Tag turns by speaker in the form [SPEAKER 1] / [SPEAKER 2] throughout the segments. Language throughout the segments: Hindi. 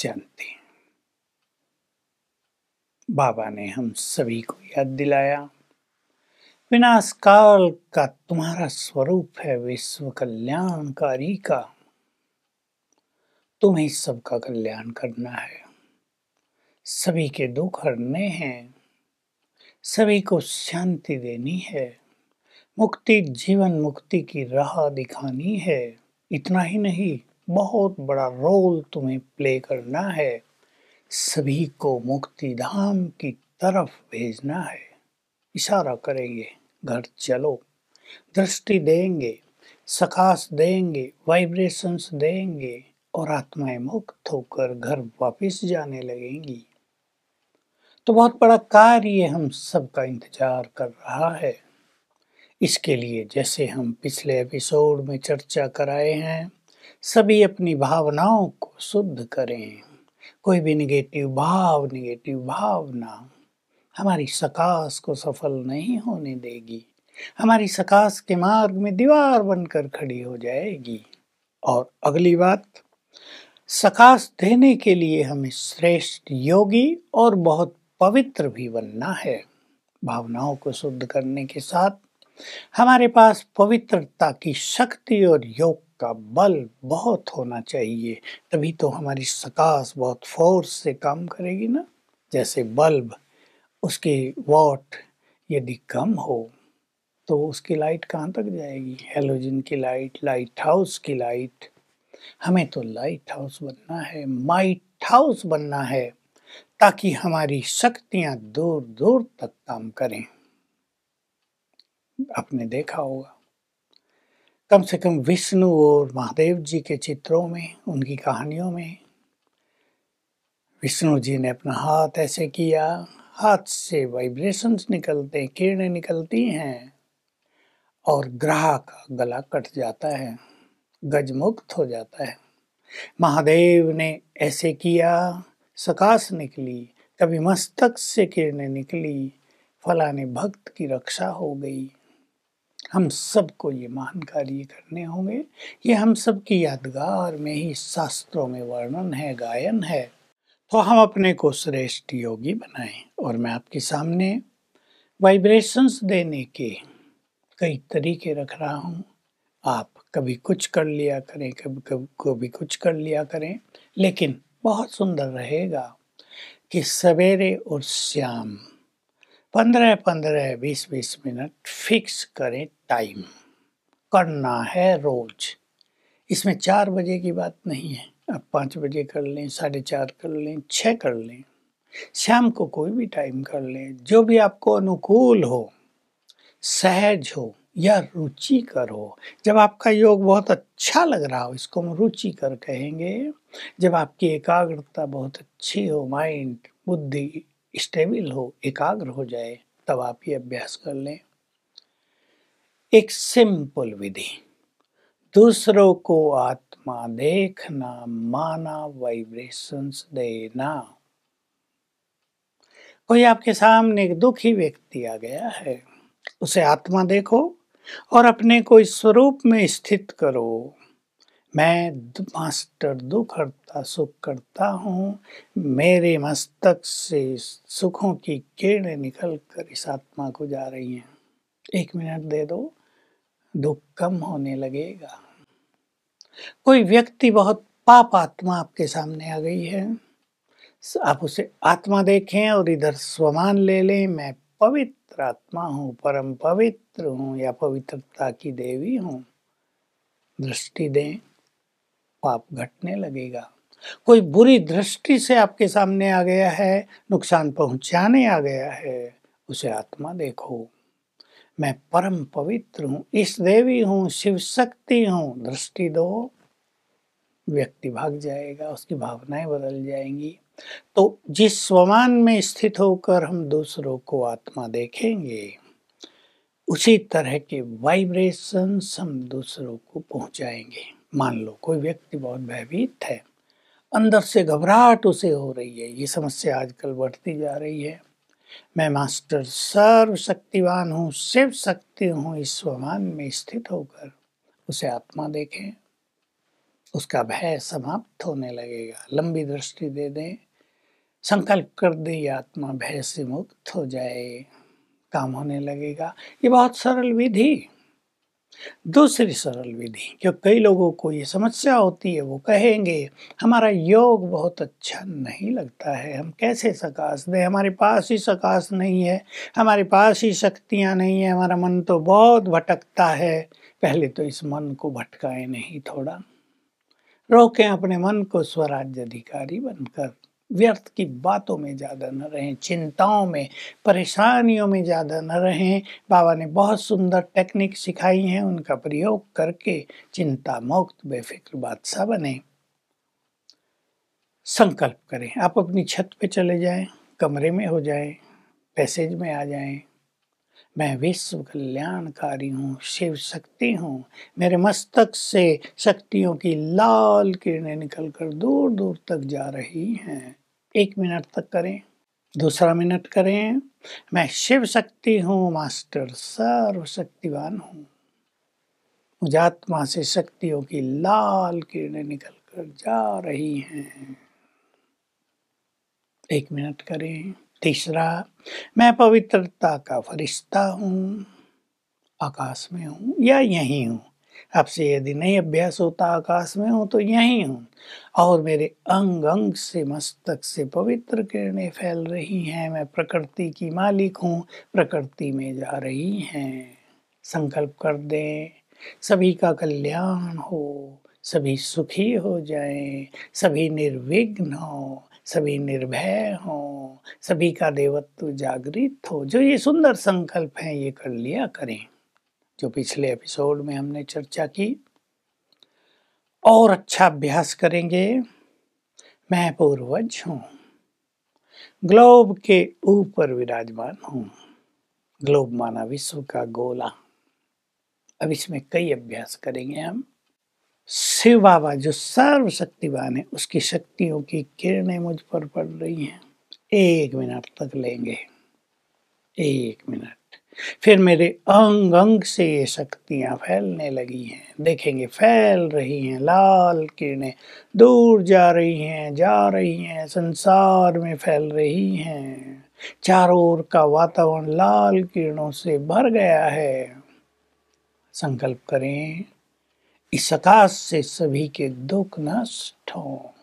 [SPEAKER 1] शांति बाबा ने हम सभी को याद दिलाया विनाश काल का तुम्हारा स्वरूप है विश्व कल्याणकारी का तुम्हें सबका कल्याण करना है सभी के दुख हरने हैं सभी को शांति देनी है मुक्ति जीवन मुक्ति की राह दिखानी है इतना ही नहीं बहुत बड़ा रोल तुम्हें प्ले करना है सभी को मुक्ति धाम की तरफ भेजना है इशारा करेंगे घर चलो दृष्टि देंगे सकाश देंगे वाइब्रेशंस देंगे और आत्माएं मुक्त होकर घर वापस जाने लगेंगी तो बहुत बड़ा कार्य हम सबका इंतजार कर रहा है इसके लिए जैसे हम पिछले एपिसोड में चर्चा कराए हैं सभी अपनी भावनाओं को शुद्ध करें कोई भी निगेटिव भाव निगेटिव भावना हमारी सकास को सफल नहीं होने देगी हमारी सकास के मार्ग में दीवार बनकर खड़ी हो जाएगी और अगली बात सकास देने के लिए हमें श्रेष्ठ योगी और बहुत पवित्र भी बनना है भावनाओं को शुद्ध करने के साथ हमारे पास पवित्रता की शक्ति और योग का बल बहुत होना चाहिए तभी तो हमारी सकास बहुत फोर्स से काम करेगी ना जैसे बल्ब उसके वॉट यदि कम हो तो उसकी लाइट कहाँ तक जाएगी हेलोजन की लाइट लाइट हाउस की लाइट हमें तो लाइट हाउस बनना है माइट हाउस बनना है ताकि हमारी शक्तियां दूर दूर तक काम करें आपने देखा होगा कम से कम विष्णु और महादेव जी के चित्रों में उनकी कहानियों में विष्णु जी ने अपना हाथ ऐसे किया हाथ से वाइब्रेशंस निकलते हैं किरणें निकलती हैं और ग्राह का गला कट जाता है गजमुक्त हो जाता है महादेव ने ऐसे किया सकाश निकली कभी मस्तक से किरणें निकली फलाने भक्त की रक्षा हो गई हम सबको ये महान कार्य करने होंगे ये हम सब की यादगार में ही शास्त्रों में वर्णन है गायन है तो हम अपने को श्रेष्ठ योगी बनाएं और मैं आपके सामने वाइब्रेशंस देने के कई तरीके रख रहा हूँ आप कभी कुछ कर लिया करें कभी कभी कभी कुछ कर लिया करें लेकिन बहुत सुंदर रहेगा कि सवेरे और शाम पंद्रह पंद्रह बीस बीस मिनट फिक्स करें टाइम करना है रोज इसमें चार बजे की बात नहीं है आप पाँच बजे कर लें साढ़े चार कर लें छः कर लें शाम को कोई भी टाइम कर लें जो भी आपको अनुकूल हो सहज हो या रुचि कर हो जब आपका योग बहुत अच्छा लग रहा हो इसको हम रुचि कर कहेंगे जब आपकी एकाग्रता बहुत अच्छी हो माइंड बुद्धि स्टेबल हो एकाग्र हो जाए तब आप ये अभ्यास कर लें एक सिंपल विधि दूसरों को आत्मा देखना माना वाइब्रेशंस देना कोई आपके सामने एक दुखी व्यक्ति आ गया है उसे आत्मा देखो और अपने को इस स्वरूप में स्थित करो मैं मास्टर दुख करता सुख करता हूँ मेरे मस्तक से सुखों की किरणें निकल कर इस आत्मा को जा रही हैं एक मिनट दे दो दुख कम होने लगेगा कोई व्यक्ति बहुत पाप आत्मा आपके सामने आ गई है आप उसे आत्मा देखें और इधर स्वमान ले लें मैं पवित्र आत्मा हूं परम पवित्र हूँ या पवित्रता की देवी हूं दृष्टि दें पाप घटने लगेगा कोई बुरी दृष्टि से आपके सामने आ गया है नुकसान पहुंचाने आ गया है उसे आत्मा देखो मैं परम पवित्र हूँ इस देवी हूँ शिव शक्ति हूँ दृष्टि दो व्यक्ति भाग जाएगा उसकी भावनाएं बदल जाएंगी तो जिस स्वमान में स्थित होकर हम दूसरों को आत्मा देखेंगे उसी तरह के वाइब्रेशन हम दूसरों को पहुंचाएंगे मान लो कोई व्यक्ति बहुत भयभीत है अंदर से घबराहट उसे हो रही है ये समस्या आजकल बढ़ती जा रही है मैं मास्टर सर्वशक्तिवान हूँ शिव शक्ति हूँ इस स्वभाव में स्थित होकर उसे आत्मा देखें उसका भय समाप्त होने लगेगा लंबी दृष्टि दे दें संकल्प कर दे आत्मा भय से मुक्त हो जाए काम होने लगेगा ये बहुत सरल विधि दूसरी सरल विधि जो कई लोगों को ये समस्या होती है वो कहेंगे हमारा योग बहुत अच्छा नहीं लगता है हम कैसे सकाश दें हमारे पास ही सकाश नहीं है हमारे पास ही शक्तियाँ नहीं है हमारा मन तो बहुत भटकता है पहले तो इस मन को भटकाए नहीं थोड़ा रोकें अपने मन को स्वराज्य अधिकारी बनकर व्यर्थ की बातों में ज़्यादा न रहें चिंताओं में परेशानियों में ज़्यादा न रहें बाबा ने बहुत सुंदर टेक्निक सिखाई हैं उनका प्रयोग करके चिंता मुक्त बेफिक्र बादशाह बने संकल्प करें आप अपनी छत पे चले जाएं कमरे में हो जाएं पैसेज में आ जाएं मैं विश्व कल्याणकारी हूँ शिव शक्ति हूँ मेरे मस्तक से शक्तियों की लाल किरणें निकलकर दूर दूर तक जा रही हैं एक मिनट तक करें दूसरा मिनट करें मैं शिव शक्ति हूँ मास्टर सर्वशक्तिवान हूँ मुझे आत्मा से शक्तियों की लाल किरणें निकलकर जा रही हैं एक मिनट करें तीसरा मैं पवित्रता का फरिश्ता हूँ आकाश में हूँ या यहीं हूँ आपसे यदि नहीं अभ्यास होता आकाश में हूँ तो यहीं हूँ और मेरे अंग अंग से मस्तक से पवित्र किरणें फैल रही हैं मैं प्रकृति की मालिक हूँ प्रकृति में जा रही हैं संकल्प कर दें सभी का कल्याण हो सभी सुखी हो जाएं, सभी निर्विघ्न हो सभी निर्भय हो सभी का देवत्व जागृत हो जो ये सुंदर संकल्प है ये कर लिया करें जो पिछले एपिसोड में हमने चर्चा की और अच्छा अभ्यास करेंगे मैं पूर्वज हूँ ग्लोब के ऊपर विराजमान हूँ ग्लोब माना विश्व का गोला अब इसमें कई अभ्यास करेंगे हम शिव बाबा जो सर्वशक्तिवान है उसकी शक्तियों की किरणें मुझ पर पड़ रही हैं एक मिनट तक लेंगे एक मिनट फिर मेरे अंग अंग से ये शक्तियाँ फैलने लगी हैं देखेंगे फैल रही हैं लाल किरणें दूर जा रही हैं जा रही हैं संसार में फैल रही हैं चारों ओर का वातावरण लाल किरणों से भर गया है संकल्प करें इस आकाश से सभी के दुख नष्ट हो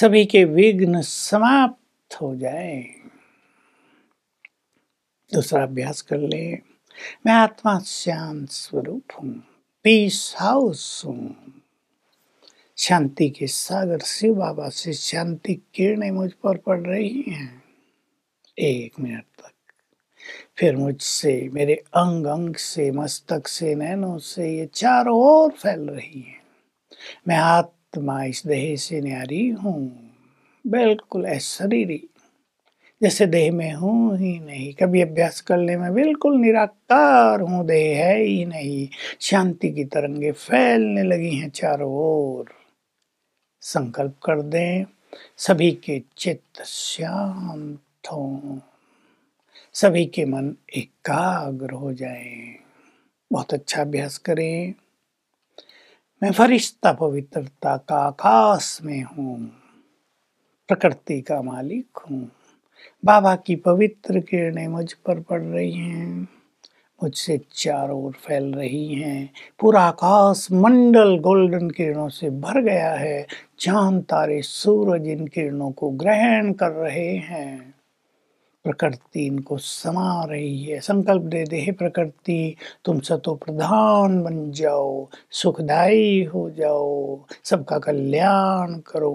[SPEAKER 1] सभी के विघ्न समाप्त हो जाए दूसरा अभ्यास कर ले मैं आत्मा शांत स्वरूप हूं पीस हाउस हूं शांति के सागर शिव बाबा से शांति किरणें मुझ पर पड़ रही हैं एक मिनट तक फिर मुझसे मेरे अंग अंग से मस्तक से नैनों से ये चारों ओर फैल रही है मैं आत्मा इस देह से न्यारी हूँ बिल्कुल अशरीरी जैसे देह में हूँ ही नहीं कभी अभ्यास करने में बिल्कुल निराकार हूँ देह है ही नहीं शांति की तरंगे फैलने लगी हैं चारों ओर संकल्प कर दें सभी के चित्त शांत हों सभी के मन एकाग्र हो जाएं, बहुत अच्छा अभ्यास करें मैं फरिश्ता पवित्रता का आकाश में हूँ प्रकृति का मालिक हूँ बाबा की पवित्र किरणें मुझ पर पड़ रही हैं मुझसे चारों ओर फैल रही हैं पूरा आकाश मंडल गोल्डन किरणों से भर गया है चांद तारे सूरज इन किरणों को ग्रहण कर रहे हैं प्रकृति इनको समा रही है संकल्प दे दे हे प्रकृति तुम सतो प्रधान बन जाओ सुखदायी हो जाओ सबका कल्याण करो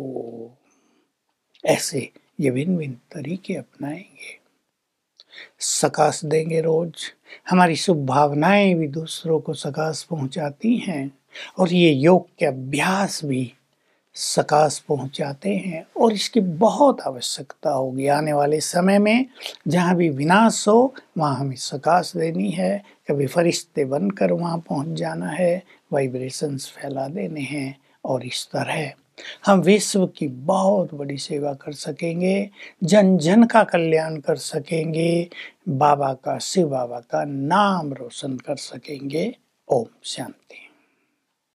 [SPEAKER 1] ऐसे ये भिन्न भिन्न तरीके अपनाएंगे सकाश देंगे रोज हमारी शुभ भावनाएं भी दूसरों को सकाश पहुंचाती हैं और ये योग के अभ्यास भी सकास पहुंचाते हैं और इसकी बहुत आवश्यकता होगी आने वाले समय में जहाँ भी विनाश हो वहाँ हमें सकास देनी है कभी फरिश्ते बनकर वहाँ पहुँच जाना है वाइब्रेशंस फैला देने हैं और इस तरह हम विश्व की बहुत बड़ी सेवा कर सकेंगे जन जन का कल्याण कर सकेंगे बाबा का शिव बाबा का नाम रोशन कर सकेंगे ओम शांति